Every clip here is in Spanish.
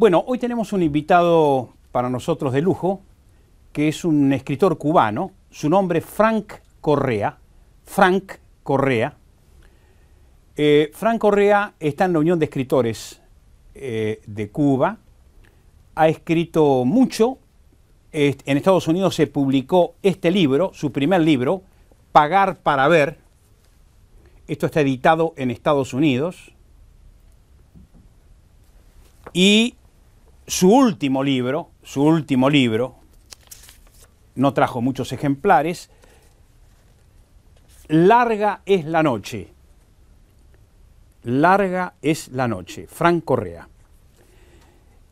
Bueno, hoy tenemos un invitado para nosotros de lujo, que es un escritor cubano, su nombre es Frank Correa. Frank Correa. Eh, Frank Correa está en la Unión de Escritores eh, de Cuba, ha escrito mucho, en Estados Unidos se publicó este libro, su primer libro, Pagar para Ver. Esto está editado en Estados Unidos. Y su último libro, su último libro, no trajo muchos ejemplares, Larga es la noche. Larga es la noche, Fran Correa.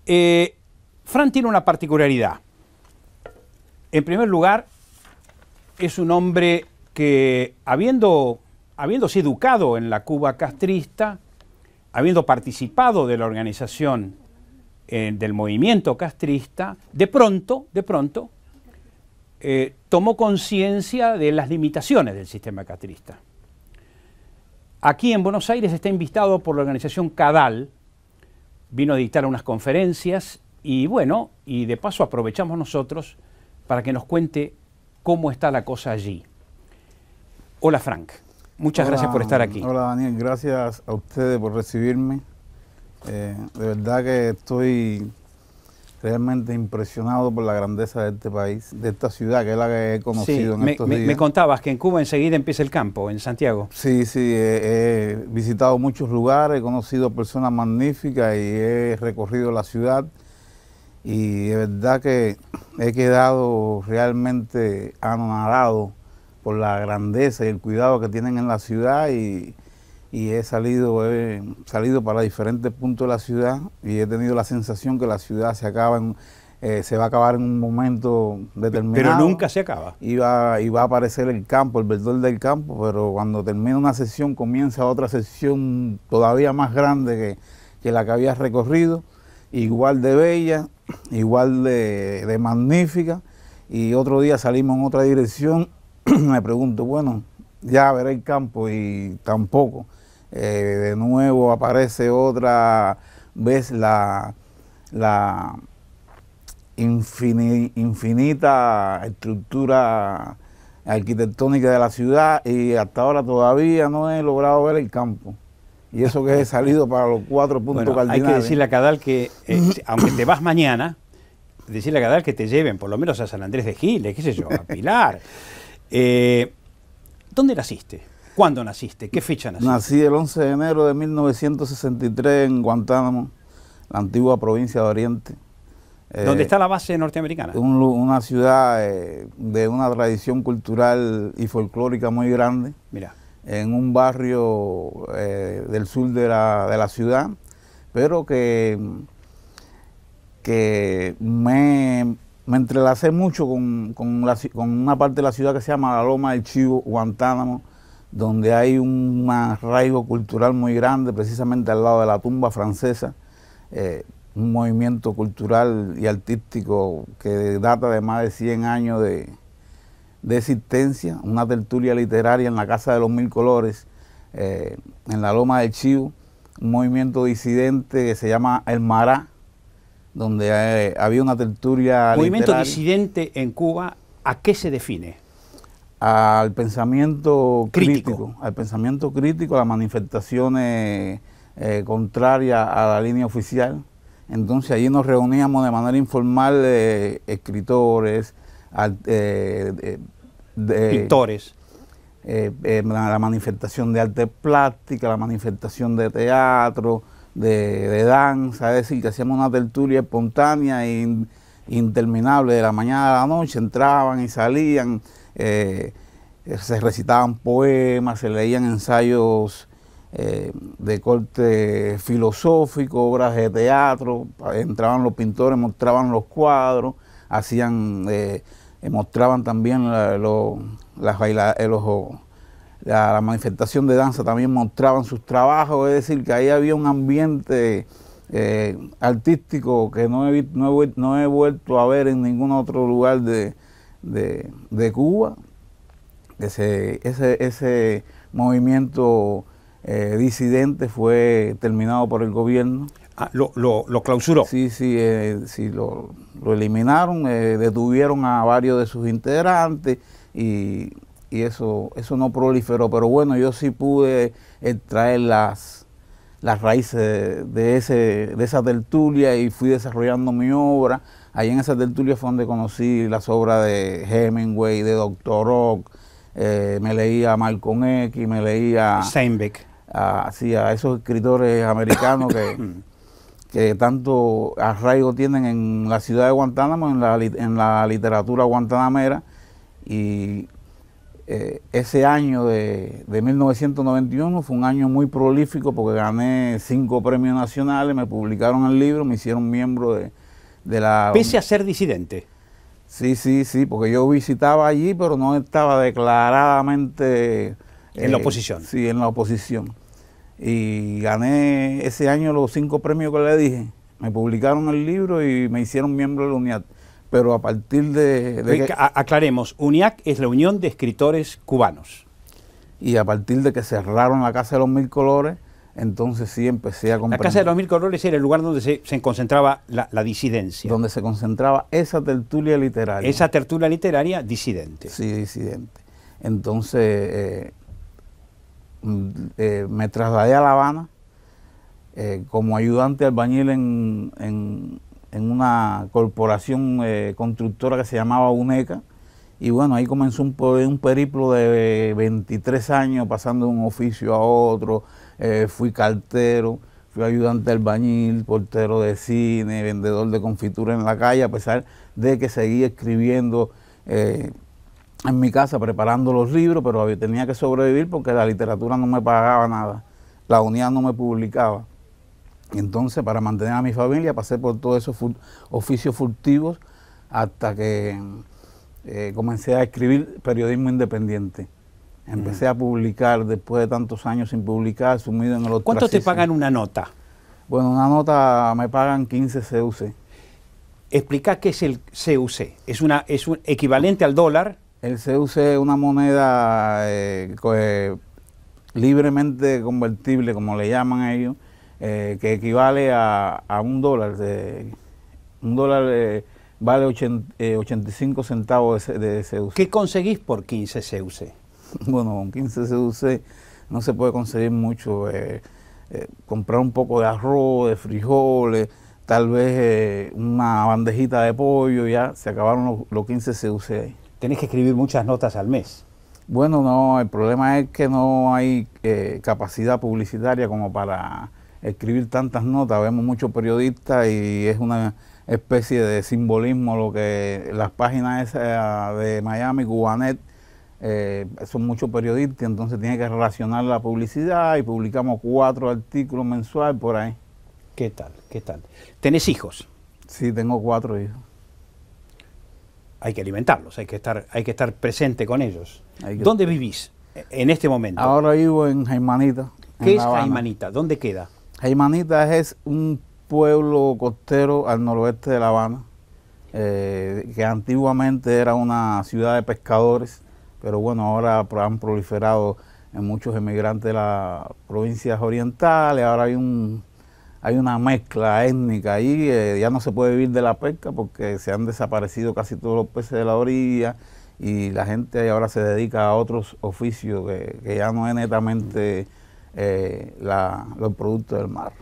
Eh, Fran tiene una particularidad. En primer lugar, es un hombre que, habiendo, habiéndose educado en la Cuba castrista, habiendo participado de la organización eh, del movimiento castrista, de pronto, de pronto, eh, tomó conciencia de las limitaciones del sistema castrista. Aquí en Buenos Aires está invitado por la organización CADAL, vino a dictar unas conferencias y bueno, y de paso aprovechamos nosotros para que nos cuente cómo está la cosa allí. Hola Frank, muchas gracias por estar aquí. Hola Daniel, gracias a ustedes por recibirme. Eh, de verdad que estoy realmente impresionado por la grandeza de este país, de esta ciudad que es la que he conocido en me, estos días. Me contabas que en Cuba enseguida empieza el campo, en Santiago. Sí, sí, he, he visitado muchos lugares, he conocido personas magníficas y he recorrido la ciudad y de verdad que he quedado realmente anonadado por la grandeza y el cuidado que tienen en la ciudad y y he salido, he salido para diferentes puntos de la ciudad y he tenido la sensación que la ciudad se acaba eh, se va a acabar en un momento determinado. Pero nunca se acaba. Y va, a aparecer el campo, el verdor del campo, pero cuando termina una sesión comienza otra sesión todavía más grande que, la que había recorrido, igual de bella, igual de magnífica, y otro día salimos en otra dirección, me pregunto, bueno, ya veré el campo y tampoco. Eh, de nuevo aparece otra vez la, la infinita estructura arquitectónica de la ciudad y hasta ahora todavía no he logrado ver el campo. Y eso que he salido para los cuatro puntos cardinales. Hay que decirle a Cadal que, eh, aunque te vas mañana, decirle a Cadal que te lleven por lo menos a San Andrés de Giles, qué sé yo, a Pilar. Eh, ¿Dónde naciste? ¿Cuándo naciste? ¿Qué fecha naciste? Nací el 11 de enero de 1963 en Guantánamo, la antigua provincia de Oriente. Eh, ¿Dónde está la base norteamericana? una ciudad eh, de una tradición cultural y folclórica muy grande. Mira. En un barrio eh, del sur de la, ciudad, pero que, que me me entrelacé mucho con, con, una parte de la ciudad que se llama La Loma del Chivo, Guantánamo, donde hay un arraigo cultural muy grande, precisamente al lado de la tumba francesa, eh, un movimiento cultural y artístico que data de más de 100 años de, existencia, una tertulia literaria en la Casa de los Mil Colores, eh, en la Loma del Chivo, un movimiento disidente que se llama El Mará, donde eh, había una tertulia. Movimiento disidente en Cuba, ¿a qué se define? Al pensamiento crítico, al pensamiento crítico, a las manifestaciones eh, contrarias a la línea oficial. Entonces allí nos reuníamos de manera informal eh, escritores, pintores. la manifestación de arte plástica, la manifestación de teatro, de, danza, es decir, que hacíamos una tertulia espontánea e interminable de la mañana a la noche, entraban y salían, eh, se recitaban poemas, se leían ensayos eh, de corte filosófico, obras de teatro, entraban los pintores, mostraban los cuadros, hacían, eh, mostraban también los las baila, los la, manifestación de danza también mostraban sus trabajos, es decir, que ahí había un ambiente eh, artístico que no he, no, he, vuelto a ver en ningún otro lugar de, Cuba, ese, ese, ese movimiento eh, disidente fue terminado por el gobierno. Ah, lo, lo, lo, clausuró. Sí, sí, eh, lo, eliminaron, detuvieron a varios de sus integrantes y y eso, eso no proliferó. Pero bueno, yo sí pude extraer las, las raíces de, ese, de esa tertulia y fui desarrollando mi obra. ahí en esa tertulia fue donde conocí las obras de Hemingway, de Doctor Rock, eh, me leía a Malcolm X, me leía... Steinbeck. A, a esos escritores americanos que, mm. que tanto arraigo tienen en la ciudad de Guantánamo, en la, en la literatura guantanamera, y eh, ese año de, 1991 fue un año muy prolífico porque gané cinco premios nacionales, me publicaron el libro, me hicieron miembro de, la... Pese a ser disidente. Sí, sí, sí, porque yo visitaba allí, pero no estaba declaradamente... en la eh, oposición. Sí, en la oposición. Y gané ese año los cinco premios que le dije. Me publicaron el libro y me hicieron miembro de la UNIAT pero a partir de... aclaremos, UNIAC es la Unión de Escritores Cubanos. Y a partir de que cerraron la Casa de los Mil Colores, entonces sí empecé a comprender. La Casa de los Mil Colores era el lugar donde se, concentraba la, disidencia. Donde se concentraba esa tertulia literaria. Esa tertulia literaria disidente. Sí, disidente. Entonces eh, eh, me trasladé a La Habana eh, como ayudante albañil en en una corporación eh, constructora que se llamaba UNECA. Y bueno, ahí comenzó un, un periplo de 23 años pasando de un oficio a otro. Eh, fui cartero, fui ayudante albañil, portero de cine, vendedor de confitura en la calle, a pesar de que seguía escribiendo eh, en mi casa, preparando los libros, pero tenía que sobrevivir porque la literatura no me pagaba nada. La unidad no me publicaba. Entonces, para mantener a mi familia, pasé por todos esos oficios furtivos hasta que eh, comencé a escribir periodismo independiente. Empecé mm. a publicar después de tantos años sin publicar, sumido en el otro. ¿Cuánto te pagan una nota? Bueno, una nota me pagan 15 CUC. Explica qué es el CUC. Es, una, es un equivalente al dólar. El CUC es una moneda eh, eh, libremente convertible, como le llaman ellos eh, que equivale a, a un dólar. De, un dólar eh, vale 85 eh, centavos de, de, CUC. ¿Qué conseguís por 15 CUC? Bueno, con 15 CUC no se puede conseguir mucho. comprar un poco de arroz, de frijoles, tal vez una bandejita de pollo, ya se acabaron los, los 15 CUC. Tenés que escribir muchas notas al mes. Bueno, no, el problema es que no hay capacidad publicitaria como para escribir tantas notas. Vemos muchos periodistas y es una especie de simbolismo lo que las páginas eh, de Miami, Cubanet, eh, son muchos periodistas, entonces tiene que relacionar la publicidad y publicamos cuatro artículos mensuales por ahí. ¿Qué tal? ¿Qué tal? ¿Tenés hijos? Sí, tengo cuatro hijos. Hay que alimentarlos, hay que estar, hay que estar presente con ellos. ¿Dónde vivís en este momento? Ahora vivo en Jaimanita. ¿Qué es Jaimanita? ¿Dónde queda? Jaimanita es un pueblo costero al noroeste de La Habana, eh, que antiguamente era una ciudad de pescadores, pero bueno, ahora han proliferado en muchos emigrantes de las provincias orientales, ahora hay un hay una mezcla étnica ahí, eh, ya no se puede vivir de la pesca porque se han desaparecido casi todos los peces de la orilla y la gente ahora se dedica a otros oficios que ya no es netamente eh, los productos del mar.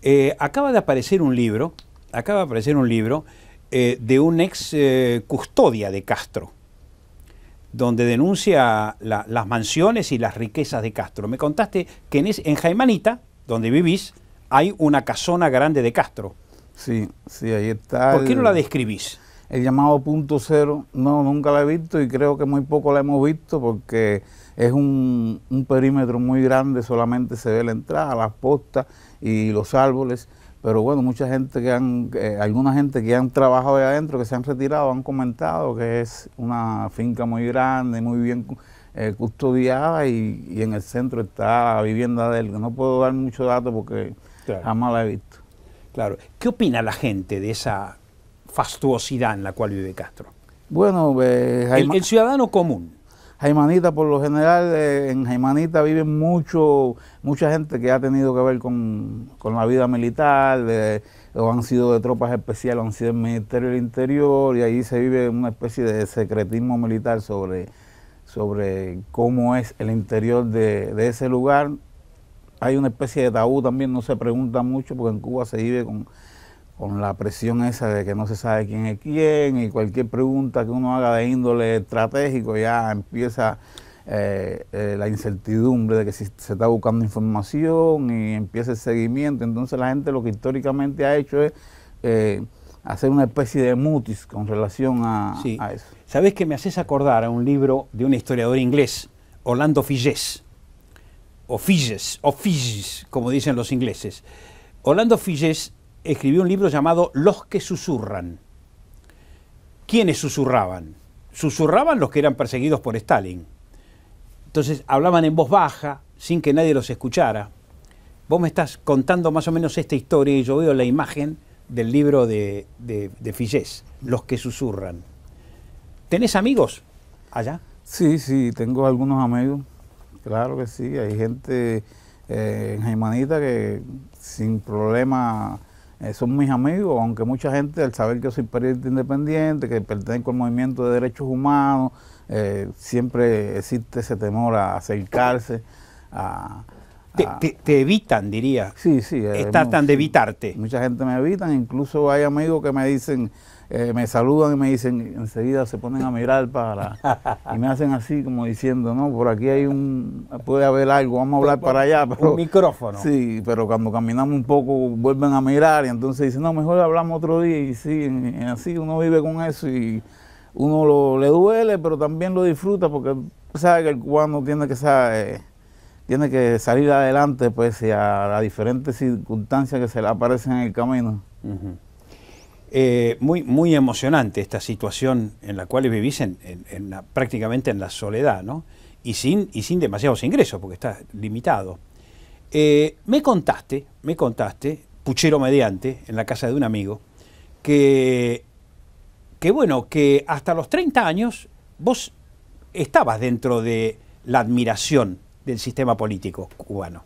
Eh, acaba de aparecer un libro, acaba de aparecer un libro eh, de un ex custodia de Castro, donde denuncia las mansiones y las riquezas de Castro. Me contaste que en, Jaimanita, donde vivís, hay una casona grande de Castro. Sí, sí, ahí está. ¿Por qué no la describís? El llamado punto cero, no, nunca la he visto y creo que muy poco la hemos visto porque es un, perímetro muy grande, solamente se ve la entrada, las postas y los árboles. Pero bueno, mucha gente que han, eh, alguna gente que han trabajado ahí adentro, que se han retirado, han comentado que es una finca muy grande, muy bien eh, custodiada y, en el centro está la vivienda de él. No puedo dar mucho dato porque jamás la he visto. Claro. ¿Qué opina la gente de esa fastuosidad en la cual vive Castro? Bueno, eh, el ciudadano común. Jaimanita, por lo general, eh, en Jaimanita vive mucho, mucha gente que ha tenido que ver con, la vida militar, o han sido de tropas especiales, han sido del Ministerio del Interior, y ahí se vive una especie de secretismo militar sobre, sobre cómo es el interior de, de ese lugar. Hay una especie de tabú también, no se pregunta mucho, porque en Cuba se vive con con la presión esa de que no se sabe quién es quién y cualquier pregunta que uno haga de índole estratégico ya empieza eh, eh, la incertidumbre de que si se está buscando información y empieza el seguimiento. Entonces la gente lo que históricamente ha hecho es eh, hacer una especie de mutis con relación a, eso. ¿Sabes que me haces acordar a un libro de un historiador inglés, Orlando Figes? O Figes, o Figes, como dicen los ingleses. Orlando Filles escribió un libro llamado Los que susurran. ¿Quiénes susurraban? Susurraban los que eran perseguidos por Stalin. Entonces hablaban en voz baja, sin que nadie los escuchara. Vos me estás contando más o menos esta historia y yo veo la imagen del libro de, de, Los que susurran. ¿Tenés amigos allá? Sí, sí, tengo algunos amigos. Claro que sí, hay gente eh, en Jaimanita que sin problema son mis amigos, aunque mucha gente al saber que soy periodista independiente, que pertenezco al movimiento de derechos humanos, eh, siempre existe ese temor a acercarse, a... Te, evitan, diría. Sí, sí. Eh, Tratan de evitarte. Mucha gente me evitan, incluso hay amigos que me dicen, eh, me saludan y me dicen, enseguida se ponen a mirar para, y me hacen así como diciendo, no, por aquí hay un, puede haber algo, vamos a hablar pues, para allá. un micrófono. Sí, pero cuando caminamos un poco vuelven a mirar y entonces dicen, no, mejor hablamos otro día y sí, así uno vive con eso y uno lo, le duele, pero también lo disfruta porque sabe que el cubano tiene que eh, tiene que salir adelante pese a las diferentes circunstancias que se le aparecen en el camino. Eh, muy, muy emocionante esta situación en la cual vivís en, prácticamente en la soledad, ¿no? Y sin, y sin demasiados ingresos, porque estás limitado. Eh, me contaste, me contaste, puchero mediante, en la casa de un amigo, que, que bueno, que hasta los 30 años vos estabas dentro de la admiración del sistema político cubano.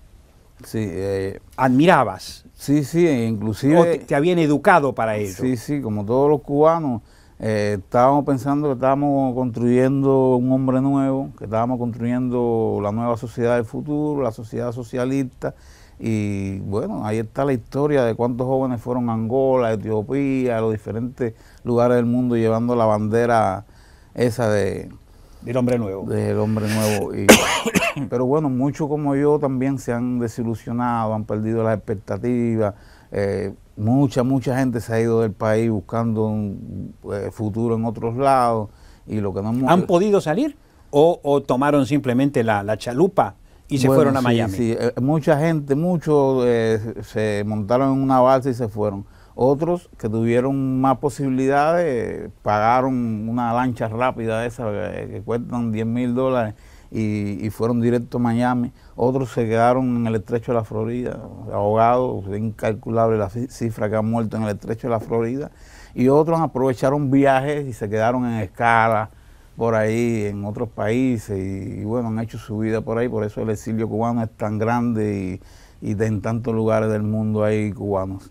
Sí, eh, admirabas. Sí, sí, e inclusive... te, habían educado para eso. Sí, sí, como todos los cubanos, eh, estábamos pensando que estábamos construyendo un hombre nuevo, que estábamos construyendo la nueva sociedad del futuro, la sociedad socialista, y bueno, ahí está la historia de cuántos jóvenes fueron a Angola, Etiopía, a los diferentes lugares del mundo llevando la bandera esa de, del hombre nuevo. Del hombre nuevo. Y, pero bueno, muchos como yo también se han desilusionado, han perdido las expectativas. Eh, mucha, mucha gente se ha ido del país buscando un eh, futuro en otros lados. Y lo que no ¿Han podido salir o, tomaron simplemente la, chalupa y se fueron a Miami? Eh, mucha gente, muchos se montaron en una balsa y se fueron otros que tuvieron más posibilidades pagaron una lancha rápida esa eh, que, cuestan 10 mil dólares y, fueron directo a Miami. Otros se quedaron en el estrecho de la Florida, ahogados, incalculable la cifra que han muerto en el estrecho de la Florida. Y otros aprovecharon viajes y se quedaron en escala por ahí en otros países y, bueno, han hecho su vida por ahí, por eso el exilio cubano es tan grande y, y de en tantos lugares del mundo hay cubanos.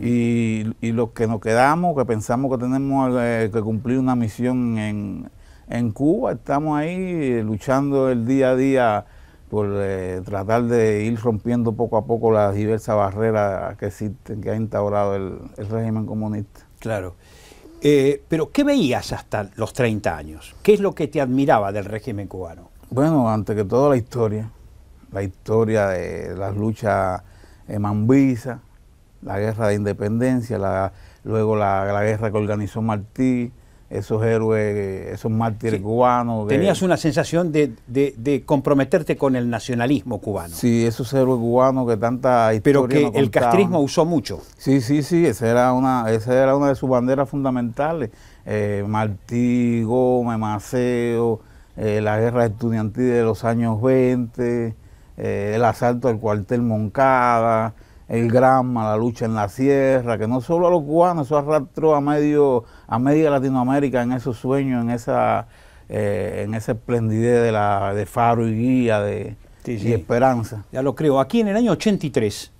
Y, los que nos quedamos, que pensamos que tenemos eh, que cumplir una misión en, en Cuba, estamos ahí eh, luchando el día a día por eh, tratar de ir rompiendo poco a poco las diversas barreras que existen, que ha instaurado el, el régimen comunista. Claro. pero, ¿qué veías hasta los 30 años? ¿Qué es lo que te admiraba del régimen cubano? Bueno, ante que todo la historia, la historia de las luchas en Mambisa, la guerra de independencia, la, luego la, guerra que organizó Martí, esos héroes, esos mártires cubanos. Tenías una sensación de, comprometerte con el nacionalismo cubano. Sí, esos héroes cubanos que tanta historia Pero que el castrismo usó mucho. Sí, sí, sí, esa era una, esa era una de sus banderas fundamentales. Eh, Martí, Gómez, Maceo, eh, la guerra estudiantil de los años 20, eh, el asalto al cuartel Moncada el gran la lucha en la sierra, que no solo a los cubanos, eso arrastró a medio, a media Latinoamérica en esos sueños, en esa, eh, en esplendidez de la, faro y guía, de Y esperanza. Ya lo creo. Aquí en el año 83,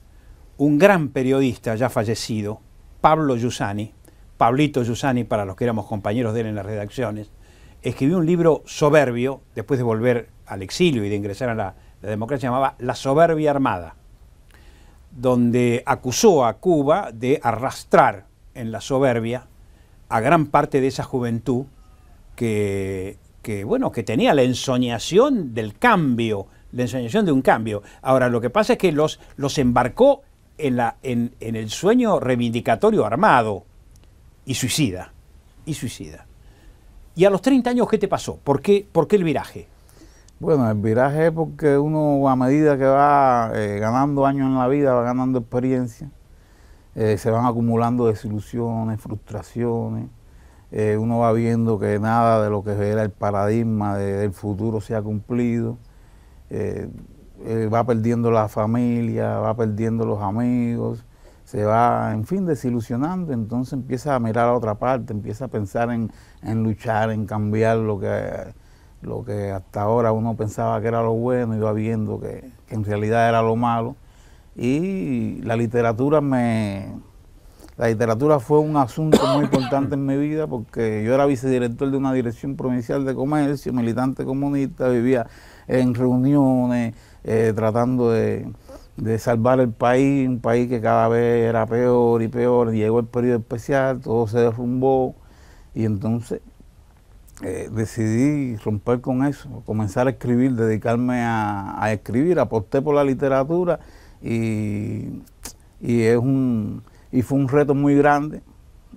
un gran periodista ya fallecido, Pablo Yusani, Pablito Yusani, para los que éramos compañeros de él en las redacciones, escribió un libro soberbio, después de volver al exilio y de ingresar a la, la democracia, llamaba La soberbia armada donde acusó a Cuba de arrastrar en la soberbia a gran parte de esa juventud que, bueno, que tenía la ensoñación del cambio, la ensoñación de un cambio. Ahora, lo que pasa es que los, los embarcó en, la, en, el sueño reivindicatorio armado y suicida, y suicida. ¿Y a los 30 años qué te pasó? ¿Por qué, por qué el viraje? Bueno, el viraje es porque uno a medida que va eh, ganando años en la vida, va ganando experiencia, eh, se van acumulando desilusiones, frustraciones, eh, uno va viendo que nada de lo que era el paradigma del futuro se ha cumplido, va perdiendo la familia, va perdiendo los amigos, se va, en fin, desilusionando, entonces empieza a mirar a otra parte, empieza a pensar en, en luchar, en cambiar lo que lo que hasta ahora uno pensaba que era lo bueno, iba viendo que, en realidad era lo malo. Y la literatura me... La literatura fue un asunto muy importante en mi vida porque yo era vicedirector de una dirección provincial de comercio, militante comunista, vivía en reuniones, eh, tratando de, de salvar el país, un país que cada vez era peor y peor, llegó el periodo especial, todo se derrumbó y entonces eh, decidí romper con eso, comenzar a escribir, dedicarme a, escribir, aposté por la literatura y, es un, fue un reto muy grande.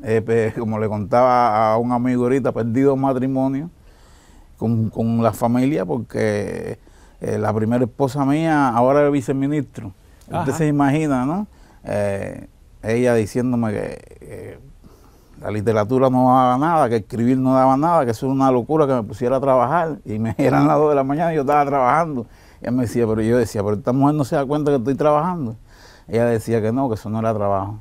Eh, como le contaba a un amigo ahorita, perdido matrimonio con, la familia porque eh, la primera esposa mía ahora es viceministro. Usted se imagina, ¿no? ella diciéndome que la literatura no daba nada, que escribir no daba nada, que eso era una locura que me pusiera a trabajar. Y me eran las dos de la mañana y yo estaba trabajando. ella me decía, pero yo decía, pero esta mujer no se da cuenta que estoy trabajando. Ella decía que no, que eso no era trabajo.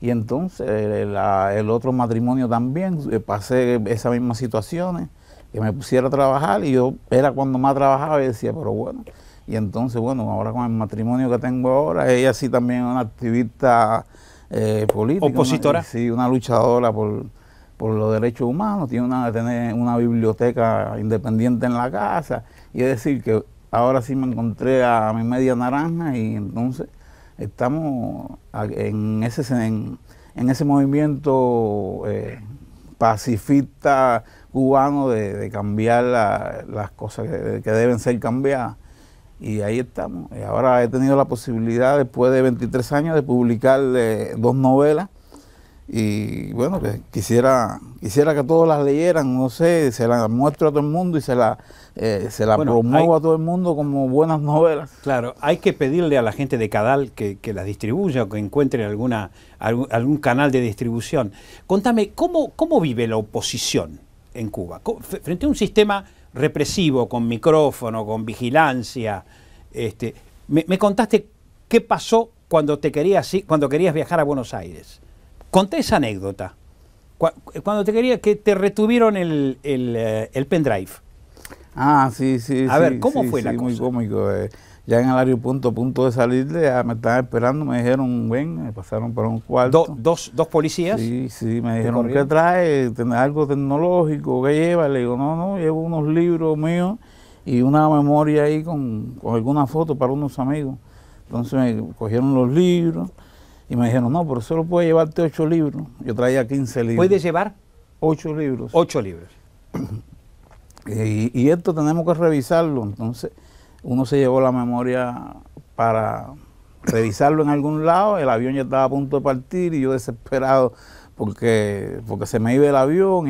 Y entonces el, el otro matrimonio también, eh, pasé esas mismas situaciones, que me pusiera a trabajar y yo era cuando más trabajaba y decía, pero bueno. Y entonces, bueno, ahora con el matrimonio que tengo ahora, ella sí también es una activista eh, política. Opositora. sí, una luchadora por, los derechos humanos, tiene una, tener una biblioteca independiente en la casa. Y es decir, que ahora sí me encontré a mi media naranja y entonces estamos en ese, en, ese movimiento eh, pacifista cubano de, cambiar las cosas que deben ser cambiadas y ahí estamos. Y ahora he tenido la posibilidad, después de 23 años, de publicar eh, dos novelas. Y bueno, quisiera, quisiera que todos las leyeran, no sé, se las muestro a todo el mundo y se las eh, se la promuevo a todo el mundo como buenas novelas. Claro, hay que pedirle a la gente de Cadal que, que las distribuya o que encuentre alguna, algún, canal de distribución. Contame, ¿cómo, ¿cómo vive la oposición en Cuba? Frente a un sistema represivo, con micrófono, con vigilancia. Este, me, contaste qué pasó cuando, te querías, cuando querías viajar a Buenos Aires. Conté esa anécdota. Eh, cuando te quería que te retuvieron el, eh, pendrive. Ah, sí, sí. A ver, ¿cómo fue la cosa? Eh. Ya en el aeropuerto, a punto de salirle, me estaban esperando, me dijeron, ven, me pasaron por un cuarto. dos, policías? Sí, sí, me dijeron, ¿qué trae? ¿Algo tecnológico? ¿Qué lleva? Le digo, no, no, llevo unos libros míos y una memoria ahí con, con alguna foto para unos amigos. Entonces me cogieron los libros y me dijeron, no, pero solo puedes llevarte ocho libros. Yo traía quince libros. ¿Puedes llevar? Ocho libros. Ocho libros. y esto tenemos que revisarlo, entonces uno se llevó la memoria para revisarlo en algún lado, el avión ya estaba a punto de partir y yo desesperado porque, porque se me iba el avión,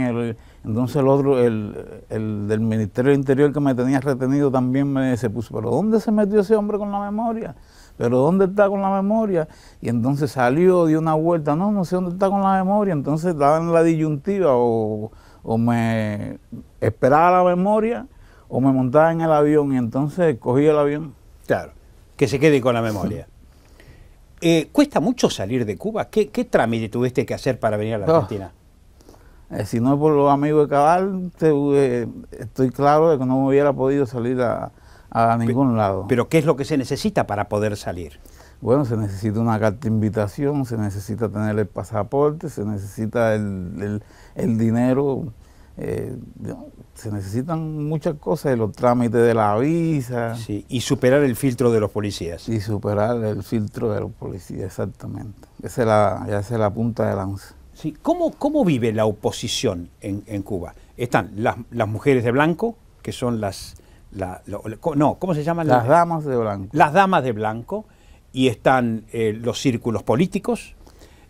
entonces el otro, el, del Ministerio del Interior que me tenía retenido también me se puso, pero ¿dónde se metió ese hombre con la memoria? ¿Pero dónde está con la memoria? Y entonces salió, dio una vuelta, no, no sé dónde está con la memoria, entonces estaba en la disyuntiva o, o me esperaba la memoria o me montaba en el avión y entonces cogía el avión. Claro, que se quede con la memoria. Eh, ¿Cuesta mucho salir de Cuba? ¿Qué, trámite tuviste que hacer para venir a la oh. Argentina? Eh, si no por los amigos de Cabal, eh, estoy claro de que no hubiera podido salir a, ningún lado. ¿Pero qué es lo que se necesita para poder salir? Bueno, se necesita una carta de invitación, se necesita tener el pasaporte, se necesita el, el, el dinero eh, se necesitan muchas cosas, los trámites de la visa. y superar el filtro de los policías. Y superar el filtro de los policías, exactamente. Esa es la, la punta de lanza. Sí. ¿Cómo, ¿Cómo vive la oposición en, en Cuba? Están las, mujeres de blanco, que son las... no, ¿cómo se llaman? Las, damas de blanco. Las damas de blanco, y están eh, los círculos políticos,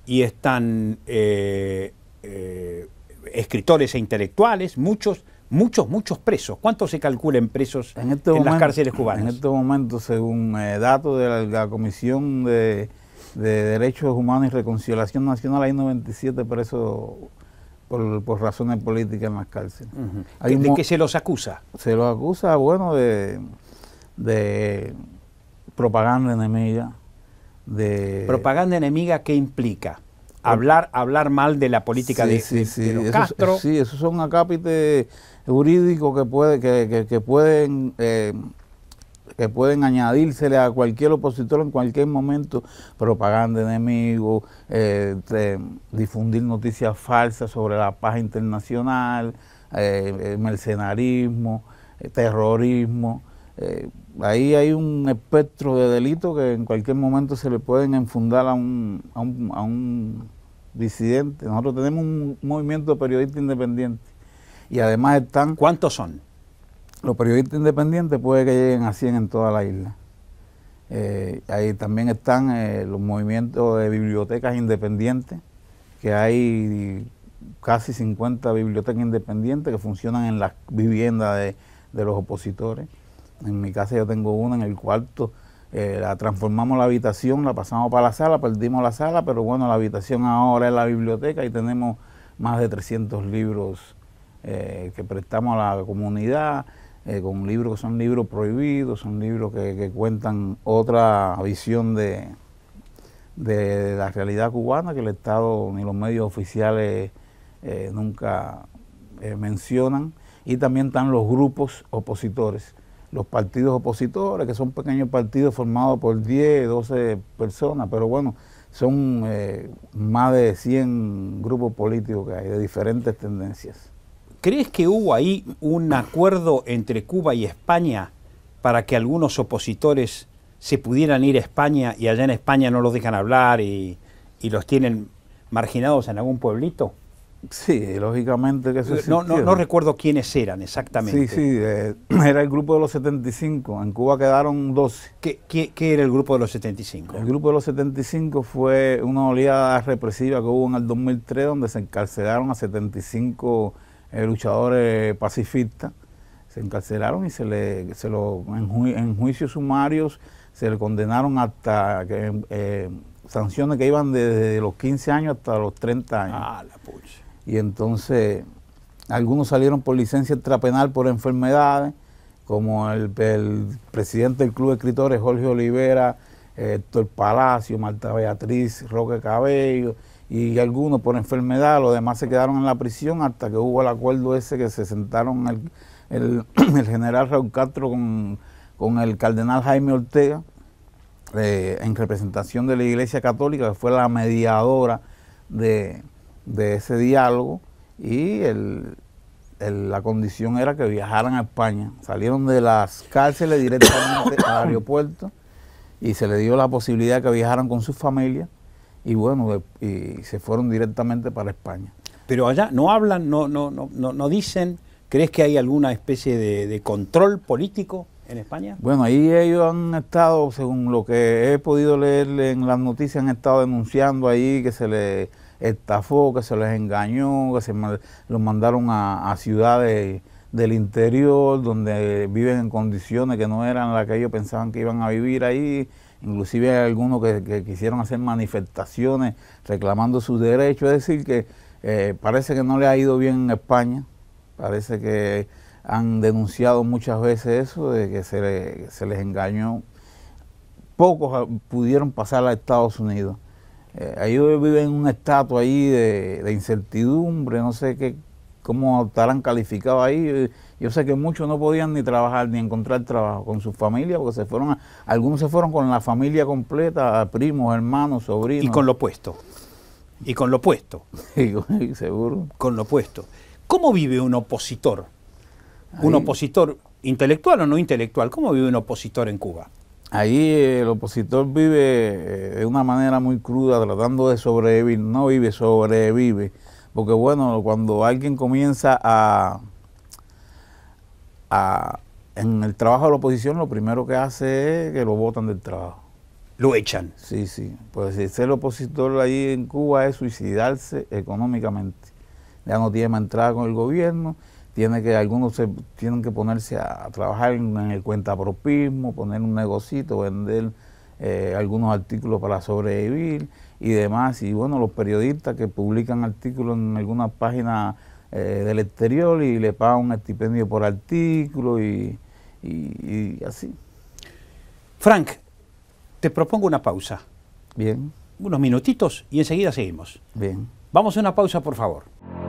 y están... eh, eh escritores e intelectuales, muchos, muchos, muchos presos. ¿Cuántos se calculan presos en, este las cárceles cubanas? En este momento, según eh, datos de la, Comisión de, Derechos Humanos y Reconciliación Nacional, hay 97 presos por, razones políticas en las cárceles. ¿De, qué se los acusa? Se los acusa, bueno, de, propaganda enemiga. De... ¿Propaganda enemiga qué implica? hablar, hablar mal de la política de, sí, sí. Castro. sí, esos son acápites jurídicos que, puede, que, pueden... Eh, que pueden añadírsele a cualquier opositor en cualquier momento, propaganda enemigos, eh, difundir noticias falsas sobre la paz internacional, eh, eh, mercenarismo, terrorismo. ahí hay un espectro de delitos que en cualquier momento se le pueden enfundar a un disidentes. Nosotros tenemos un movimiento de periodistas independientes. Y además están... ¿Cuántos son? Los periodistas independientes puede que lleguen a 100 en toda la isla. Eh, ahí también están eh, los movimientos de bibliotecas independientes, que hay casi 50 bibliotecas independientes que funcionan en las viviendas de, de los opositores. En mi casa yo tengo una en el cuarto eh, la transformamos la habitación, la pasamos para la sala, perdimos la sala, pero bueno, la habitación ahora es la biblioteca y tenemos más de 300 libros eh, que prestamos a la comunidad, eh, con libros que son libros prohibidos, son libros que, cuentan otra visión de, de, la realidad cubana que el Estado ni los medios oficiales nunca mencionan. Y también están los grupos opositores los partidos opositores, que son pequeños partidos formados por 10, 12 personas, pero bueno, son eh, más de 100 grupos políticos que hay, de diferentes tendencias. ¿Crees que hubo ahí un acuerdo entre Cuba y España para que algunos opositores se pudieran ir a España y allá en España no los dejan hablar y los tienen marginados en algún pueblito? Sí, lógicamente que eso no, no, no, recuerdo quiénes eran exactamente. Sí, sí, eh, era el grupo de los 75. En Cuba quedaron 12. ¿Qué, ¿Qué, qué, era el grupo de los 75? El grupo de los 75 fue una oleada represiva que hubo en el 2003 donde se encarcelaron a 75 eh, luchadores pacifistas. Se encarcelaron y se, le, se lo, en, juicios sumarios se le condenaron hasta que, eh, sanciones que iban desde los 15 años hasta los 30 años. Ah, la pucha y entonces algunos salieron por licencia extrapenal por enfermedades, como el, presidente del Club de Escritores, Jorge Olivera, Héctor Palacio, Marta Beatriz, Roque Cabello, y algunos por enfermedad, los demás se quedaron en la prisión hasta que hubo el acuerdo ese que se sentaron el, general Raúl Castro con, con, el cardenal Jaime Ortega eh, en representación de la Iglesia Católica, que fue la mediadora de, de ese diálogo y el, la condición era que viajaran a España. Salieron de las cárceles directamente al aeropuerto y se les dio la posibilidad que viajaran con sus familias y bueno, y se fueron directamente para España. Pero allá no hablan, no, no, no, no dicen, ¿crees que hay alguna especie de, de control político? en España? Bueno, ahí ellos han estado, según lo que he podido leer en las noticias, han estado denunciando ahí que se le estafó, que se les engañó, que se los mandaron a, ciudades del interior donde viven en condiciones que no eran las que ellos pensaban que iban a vivir ahí. Inclusive hay algunos que, quisieron hacer manifestaciones reclamando sus derechos. Es decir, que eh, parece que no le ha ido bien en España. Parece que han denunciado muchas veces eso, de que se les engañó. Pocos ah, pudieron pasar a Estados Unidos. Eh, ellos viven en un estatua ahí de, incertidumbre, no sé cómo estarán calificados ahí. Yo sé que muchos no podían ni trabajar ni encontrar trabajo con sus familias, porque se fueron, algunos se fueron con la familia completa, primos, hermanos, sobrinos. Y con lo opuesto. Y con lo opuesto. seguro. Con lo opuesto. ¿Cómo vive un opositor? Un opositor intelectual o no intelectual, ¿cómo vive un opositor en Cuba? ahí el opositor vive eh, de una manera muy cruda, tratando de sobrevivir, no vive, sobrevive. Porque bueno, cuando alguien comienza a, en el trabajo de la oposición, lo primero que hace es que lo botan del trabajo. Lo echan. Sí, sí. Pues si ser opositor ahí en Cuba es suicidarse económicamente. Ya no tiene más entrada con el gobierno tiene que, algunos se tienen que ponerse a, trabajar en el cuentapropismo, poner un negocito, vender eh, algunos artículos para sobrevivir y demás. Y bueno, los periodistas que publican artículos en alguna página eh, del exterior y le pagan un estipendio por artículo y así. Frank, te propongo una pausa. Bien. Unos minutitos y enseguida seguimos. Bien. Vamos a una pausa, por favor.